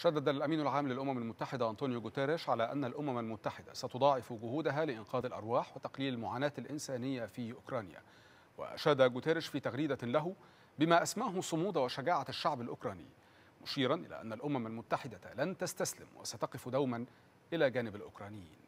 شدد الأمين العام للأمم المتحدة أنطونيو جوتيريش على أن الأمم المتحدة ستضاعف جهودها لإنقاذ الأرواح وتقليل المعاناة الإنسانية في أوكرانيا وأشاد جوتيريش في تغريدة له بما أسماه صمود وشجاعة الشعب الأوكراني مشيرا إلى أن الأمم المتحدة لن تستسلم وستقف دوما إلى جانب الأوكرانيين